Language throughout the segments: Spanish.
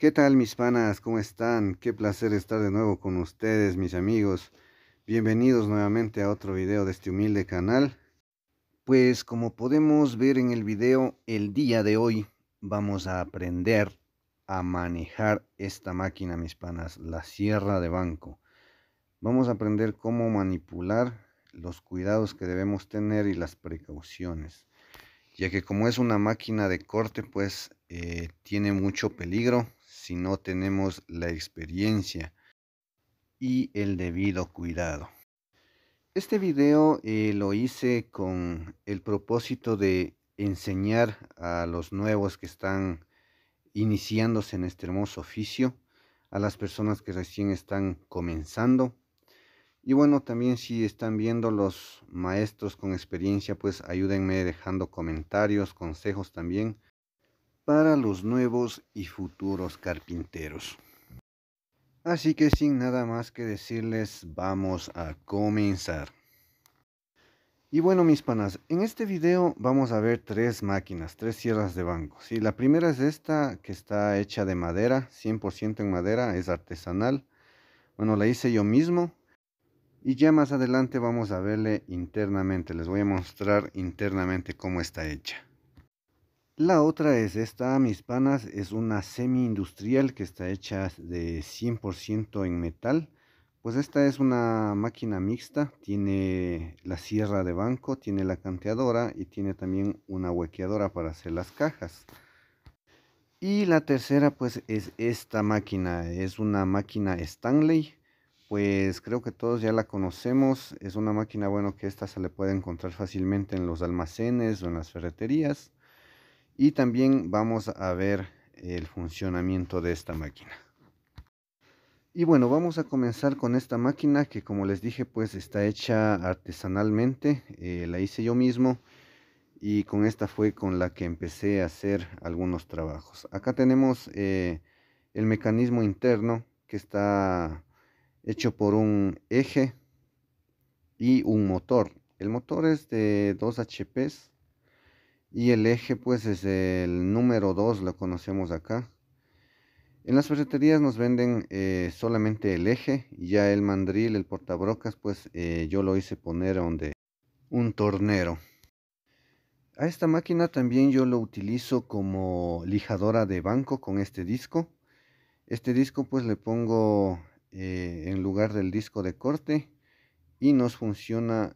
¿Qué tal mis panas? ¿Cómo están? Qué placer estar de nuevo con ustedes, mis amigos. Bienvenidos nuevamente a otro video de este humilde canal. Pues como podemos ver en el video, el día de hoy vamos a aprender a manejar esta máquina, mis panas, la sierra de banco. Vamos a aprender cómo manipular los cuidados que debemos tener y las precauciones. Ya que como es una máquina de corte, pues eh, tiene mucho peligro si no tenemos la experiencia y el debido cuidado. Este video eh, lo hice con el propósito de enseñar a los nuevos que están iniciándose en este hermoso oficio, a las personas que recién están comenzando. Y bueno, también si están viendo los maestros con experiencia, pues ayúdenme dejando comentarios, consejos también para los nuevos y futuros carpinteros. Así que sin nada más que decirles, vamos a comenzar. Y bueno mis panas, en este video vamos a ver tres máquinas, tres sierras de banco. Sí, la primera es esta que está hecha de madera, 100% en madera, es artesanal. Bueno, la hice yo mismo. Y ya más adelante vamos a verle internamente, les voy a mostrar internamente cómo está hecha. La otra es esta, mis panas, es una semi-industrial que está hecha de 100% en metal. Pues esta es una máquina mixta, tiene la sierra de banco, tiene la canteadora y tiene también una huequeadora para hacer las cajas. Y la tercera pues es esta máquina, es una máquina Stanley, pues creo que todos ya la conocemos, es una máquina bueno que esta se le puede encontrar fácilmente en los almacenes o en las ferreterías y también vamos a ver el funcionamiento de esta máquina. Y bueno, vamos a comenzar con esta máquina que como les dije pues está hecha artesanalmente, eh, la hice yo mismo y con esta fue con la que empecé a hacer algunos trabajos. Acá tenemos eh, el mecanismo interno que está hecho por un eje y un motor. El motor es de 2 HPs y el eje pues es el número 2, lo conocemos acá. En las ferreterías nos venden eh, solamente el eje, ya el mandril, el portabrocas, pues eh, yo lo hice poner donde un tornero. A esta máquina también yo lo utilizo como lijadora de banco con este disco. Este disco pues le pongo eh, en lugar del disco de corte y nos funciona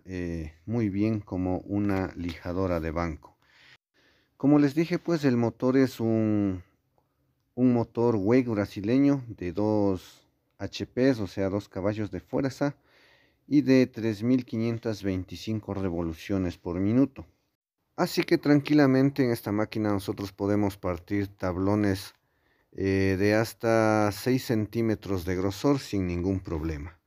muy bien como una lijadora de banco. Como les dije, pues el motor es un, un motor WEG brasileño de 2 HP, o sea, 2 caballos de fuerza y de 3525 revoluciones por minuto. Así que tranquilamente en esta máquina nosotros podemos partir tablones eh, de hasta 6 centímetros de grosor sin ningún problema.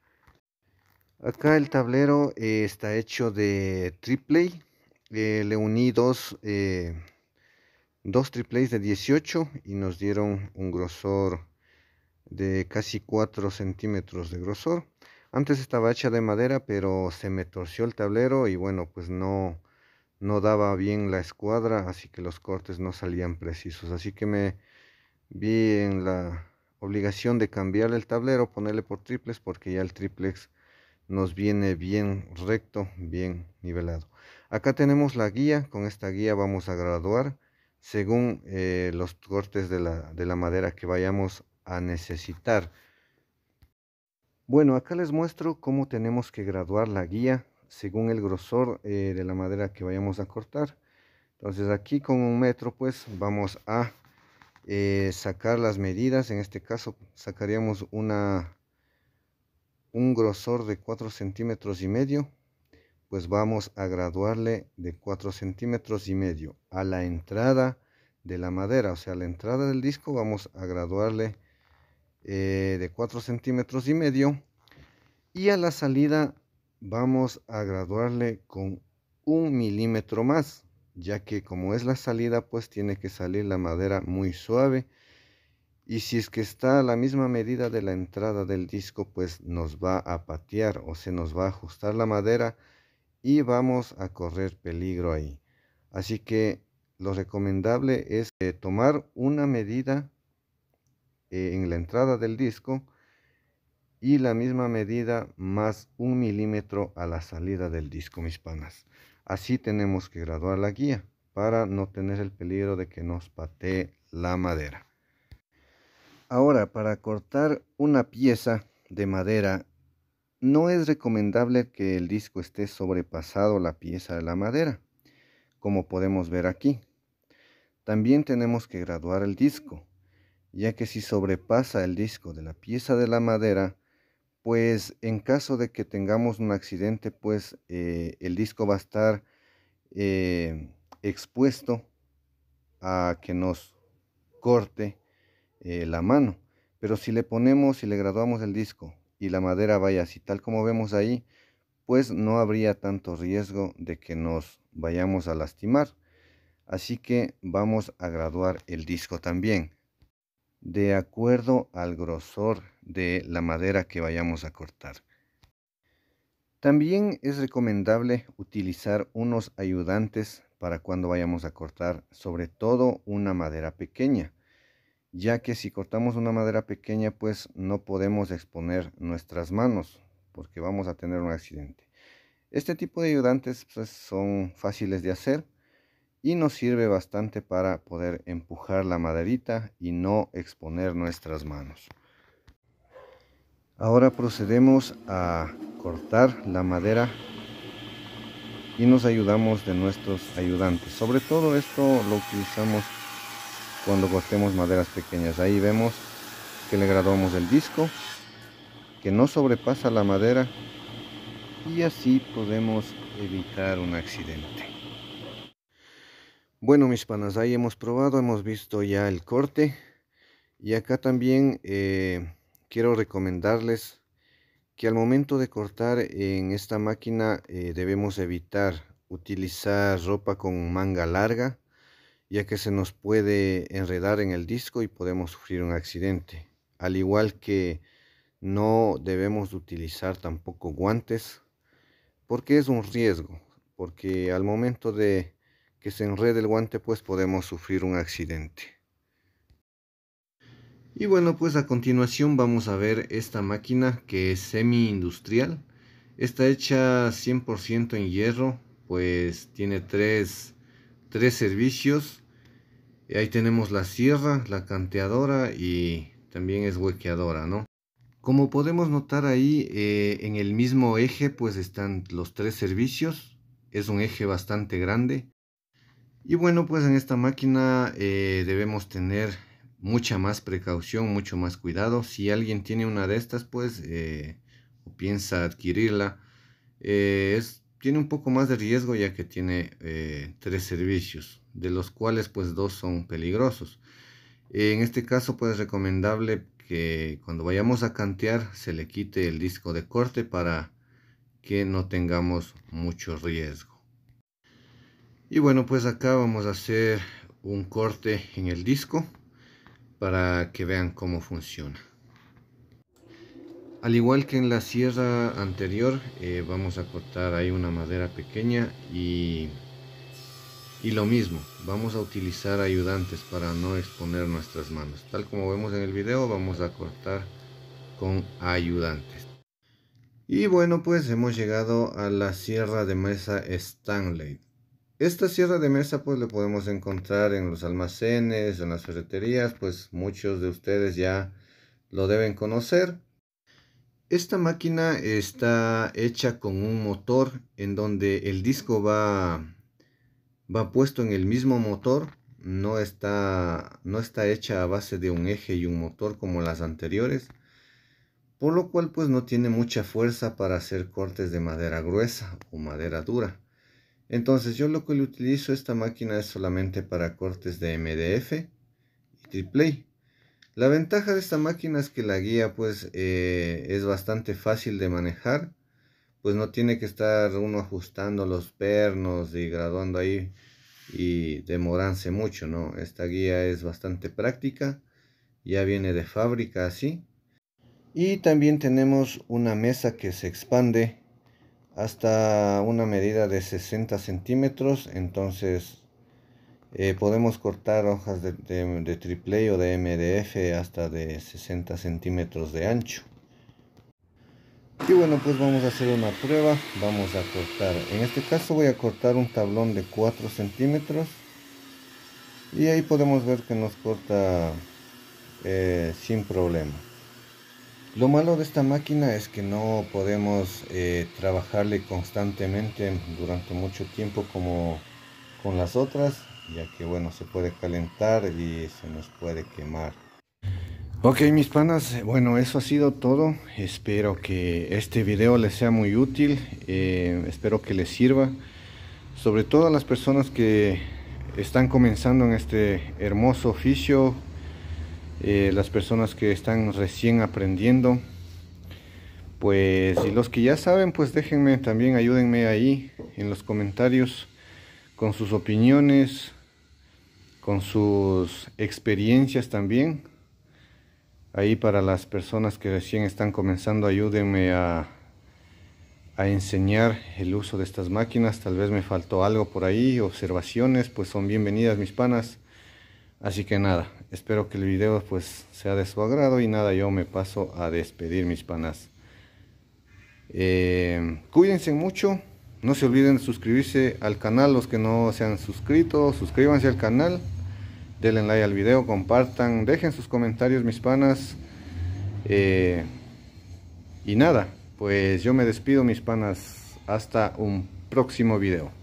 Acá el tablero eh, está hecho de triple. Eh, le uní dos dos triples de 18 y nos dieron un grosor de casi 4 centímetros de grosor. Antes estaba hecha de madera, pero se me torció el tablero y bueno, pues no, no daba bien la escuadra, así que los cortes no salían precisos. Así que me vi en la obligación de cambiar el tablero, ponerle por triples, porque ya el triplex nos viene bien recto, bien nivelado. Acá tenemos la guía, con esta guía vamos a graduar según eh, los cortes de la, madera que vayamos a necesitar. Bueno, acá les muestro cómo tenemos que graduar la guía según el grosor eh, de la madera que vayamos a cortar. Entonces aquí con un metro pues vamos a eh, sacar las medidas. En este caso sacaríamos una, un grosor de 4 centímetros y medio pues vamos a graduarle de 4 centímetros y medio a la entrada de la madera o sea a la entrada del disco vamos a graduarle eh, de 4 centímetros y medio y a la salida vamos a graduarle con un milímetro más ya que como es la salida pues tiene que salir la madera muy suave y si es que está a la misma medida de la entrada del disco pues nos va a patear o se nos va a ajustar la madera y vamos a correr peligro ahí. Así que lo recomendable es eh, tomar una medida eh, en la entrada del disco y la misma medida más un milímetro a la salida del disco, mis panas. Así tenemos que graduar la guía para no tener el peligro de que nos patee la madera. Ahora, para cortar una pieza de madera no es recomendable que el disco esté sobrepasado la pieza de la madera, como podemos ver aquí. También tenemos que graduar el disco, ya que si sobrepasa el disco de la pieza de la madera, pues en caso de que tengamos un accidente, pues eh, el disco va a estar eh, expuesto a que nos corte eh, la mano. Pero si le ponemos, y le graduamos el disco y la madera vaya así tal como vemos ahí, pues no habría tanto riesgo de que nos vayamos a lastimar. Así que vamos a graduar el disco también. De acuerdo al grosor de la madera que vayamos a cortar. También es recomendable utilizar unos ayudantes para cuando vayamos a cortar, sobre todo una madera pequeña ya que si cortamos una madera pequeña pues no podemos exponer nuestras manos porque vamos a tener un accidente. Este tipo de ayudantes pues, son fáciles de hacer y nos sirve bastante para poder empujar la maderita y no exponer nuestras manos. Ahora procedemos a cortar la madera y nos ayudamos de nuestros ayudantes. Sobre todo esto lo utilizamos cuando cortemos maderas pequeñas. Ahí vemos que le graduamos el disco, que no sobrepasa la madera y así podemos evitar un accidente. Bueno mis panas, ahí hemos probado, hemos visto ya el corte y acá también eh, quiero recomendarles que al momento de cortar en esta máquina eh, debemos evitar utilizar ropa con manga larga ya que se nos puede enredar en el disco y podemos sufrir un accidente. Al igual que no debemos utilizar tampoco guantes porque es un riesgo, porque al momento de que se enrede el guante pues podemos sufrir un accidente. Y bueno pues a continuación vamos a ver esta máquina que es semi industrial. Está hecha 100% en hierro, pues tiene tres tres servicios. Y ahí tenemos la sierra, la canteadora y también es huequeadora, ¿no? Como podemos notar ahí, eh, en el mismo eje pues están los tres servicios. Es un eje bastante grande. Y bueno, pues en esta máquina eh, debemos tener mucha más precaución, mucho más cuidado. Si alguien tiene una de estas, pues, eh, o piensa adquirirla, es tiene un poco más de riesgo ya que tiene eh, tres servicios, de los cuales pues dos son peligrosos. En este caso pues es recomendable que cuando vayamos a cantear se le quite el disco de corte para que no tengamos mucho riesgo. Y bueno pues acá vamos a hacer un corte en el disco para que vean cómo funciona. Al igual que en la sierra anterior, eh, vamos a cortar ahí una madera pequeña y, y lo mismo, vamos a utilizar ayudantes para no exponer nuestras manos. Tal como vemos en el video, vamos a cortar con ayudantes. Y bueno, pues hemos llegado a la sierra de mesa Stanley. Esta sierra de mesa pues la podemos encontrar en los almacenes, en las ferreterías, pues muchos de ustedes ya lo deben conocer. Esta máquina está hecha con un motor en donde el disco va, va puesto en el mismo motor. No está, no está hecha a base de un eje y un motor como las anteriores. Por lo cual pues no tiene mucha fuerza para hacer cortes de madera gruesa o madera dura. Entonces yo lo que le utilizo esta máquina es solamente para cortes de MDF y triplay. La ventaja de esta máquina es que la guía pues eh, es bastante fácil de manejar, pues no tiene que estar uno ajustando los pernos y graduando ahí y demorarse mucho, ¿no? Esta guía es bastante práctica, ya viene de fábrica así. Y también tenemos una mesa que se expande hasta una medida de 60 centímetros, entonces eh, podemos cortar hojas de, triple o de MDF hasta de 60 centímetros de ancho. Y bueno, pues vamos a hacer una prueba. Vamos a cortar, en este caso voy a cortar un tablón de 4 centímetros. Y ahí podemos ver que nos corta eh, sin problema. Lo malo de esta máquina es que no podemos eh, trabajarle constantemente durante mucho tiempo como con las otras ya que bueno, se puede calentar y se nos puede quemar. Ok mis panas, bueno eso ha sido todo, espero que este video les sea muy útil, eh, espero que les sirva, sobre todo a las personas que están comenzando en este hermoso oficio, eh, las personas que están recién aprendiendo, pues y los que ya saben pues déjenme también, ayúdenme ahí en los comentarios con sus opiniones, con sus experiencias también. Ahí para las personas que recién están comenzando, ayúdenme a, enseñar el uso de estas máquinas. Tal vez me faltó algo por ahí, observaciones, pues son bienvenidas mis panas. Así que nada, espero que el video pues sea de su agrado y nada, yo me paso a despedir mis panas. Eh, cuídense mucho, no se olviden de suscribirse al canal los que no se han suscrito, suscríbanse al canal denle like al video, compartan, dejen sus comentarios mis panas. Eh, y nada, pues yo me despido mis panas. Hasta un próximo video.